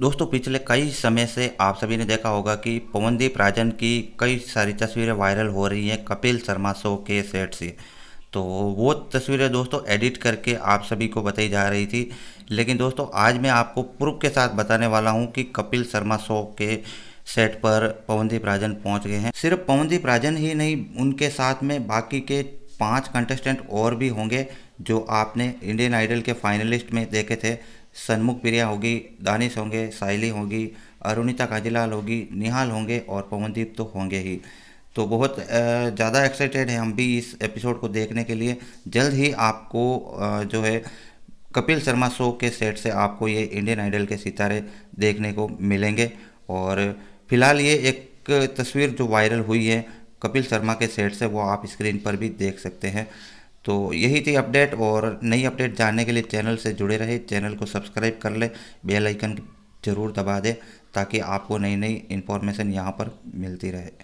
दोस्तों पिछले कई समय से आप सभी ने देखा होगा कि पवनदीप राजन की कई सारी तस्वीरें वायरल हो रही हैं कपिल शर्मा शो के सेट से तो वो तस्वीरें दोस्तों एडिट करके आप सभी को बताई जा रही थी लेकिन दोस्तों आज मैं आपको प्रूफ के साथ बताने वाला हूँ कि कपिल शर्मा शो के सेट पर पवनदीप राजन पहुंच गए हैं सिर्फ पवनदीप राजन ही नहीं उनके साथ में बाकी के पांच कंटेस्टेंट और भी होंगे जो आपने इंडियन आइडल के फाइनलिस्ट में देखे थे सन्मुख प्रिया होगी दानिश होंगे साइली होगी अरुणिता काजीलाल होगी निहाल होंगे और पवनदीप तो होंगे ही तो बहुत ज़्यादा एक्साइटेड हैं हम भी इस एपिसोड को देखने के लिए जल्द ही आपको जो है कपिल शर्मा शो के सेट से आपको ये इंडियन आइडल के सितारे देखने को मिलेंगे और फिलहाल ये एक तस्वीर जो वायरल हुई है कपिल शर्मा के सेट से वो आप स्क्रीन पर भी देख सकते हैं तो यही थी अपडेट और नई अपडेट जानने के लिए चैनल से जुड़े रहे चैनल को सब्सक्राइब कर ले बेल आइकन जरूर दबा दें ताकि आपको नई नई इन्फॉर्मेशन यहाँ पर मिलती रहे